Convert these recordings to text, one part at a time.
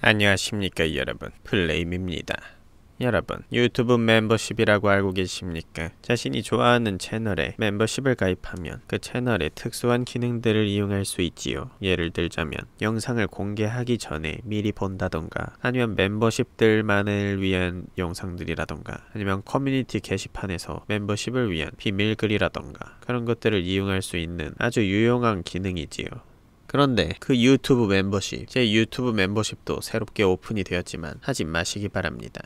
안녕하십니까 여러분 플레임입니다 여러분 유튜브 멤버십이라고 알고 계십니까? 자신이 좋아하는 채널에 멤버십을 가입하면 그 채널의 특수한 기능들을 이용할 수 있지요. 예를 들자면 영상을 공개하기 전에 미리 본다던가 아니면 멤버십들만을 위한 영상들이라던가 아니면 커뮤니티 게시판에서 멤버십을 위한 비밀글이라던가 그런 것들을 이용할 수 있는 아주 유용한 기능이지요. 그런데 그 유튜브 멤버십, 제 유튜브 멤버십도 새롭게 오픈이 되었지만 하지 마시기 바랍니다.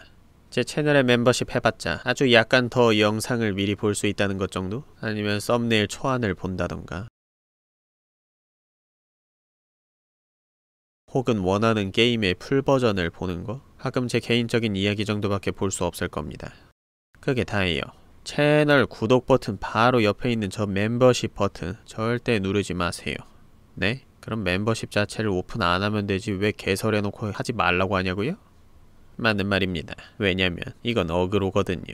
제 채널의 멤버십 해봤자 아주 약간 더 영상을 미리 볼 수 있다는 것 정도? 아니면 썸네일 초안을 본다던가 혹은 원하는 게임의 풀버전을 보는 거? 가끔 제 개인적인 이야기 정도밖에 볼 수 없을 겁니다. 그게 다예요. 채널 구독 버튼 바로 옆에 있는 저 멤버십 버튼 절대 누르지 마세요. 네? 그럼 멤버십 자체를 오픈 안 하면 되지 왜 개설해놓고 하지 말라고 하냐고요? 맞는 말입니다. 왜냐면 이건 어그로거든요.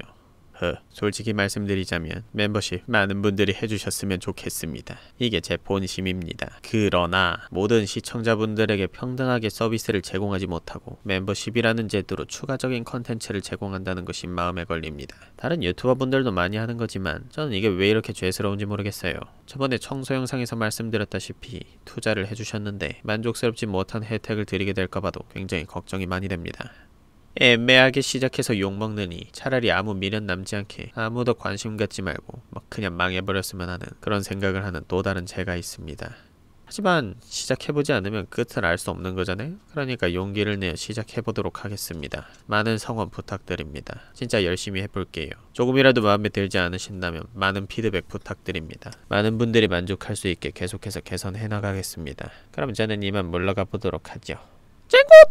허, 어, 솔직히 말씀드리자면 멤버십 많은 분들이 해주셨으면 좋겠습니다. 이게 제 본심입니다. 그러나 모든 시청자분들에게 평등하게 서비스를 제공하지 못하고 멤버십이라는 제도로 추가적인 컨텐츠를 제공한다는 것이 마음에 걸립니다. 다른 유튜버분들도 많이 하는 거지만 저는 이게 왜 이렇게 죄스러운지 모르겠어요. 저번에 청소 영상에서 말씀드렸다시피 투자를 해주셨는데 만족스럽지 못한 혜택을 드리게 될까봐도 굉장히 걱정이 많이 됩니다. 애매하게 예, 시작해서 욕먹느니 차라리 아무 미련 남지 않게 아무도 관심 갖지 말고 막 그냥 망해버렸으면 하는 그런 생각을 하는 또 다른 제가 있습니다. 하지만 시작해보지 않으면 끝을 알 수 없는 거잖아요? 그러니까 용기를 내어 시작해보도록 하겠습니다. 많은 성원 부탁드립니다. 진짜 열심히 해볼게요. 조금이라도 마음에 들지 않으신다면 많은 피드백 부탁드립니다. 많은 분들이 만족할 수 있게 계속해서 개선해나가겠습니다. 그럼 저는 이만 물러가 보도록 하죠. 쨍꽃!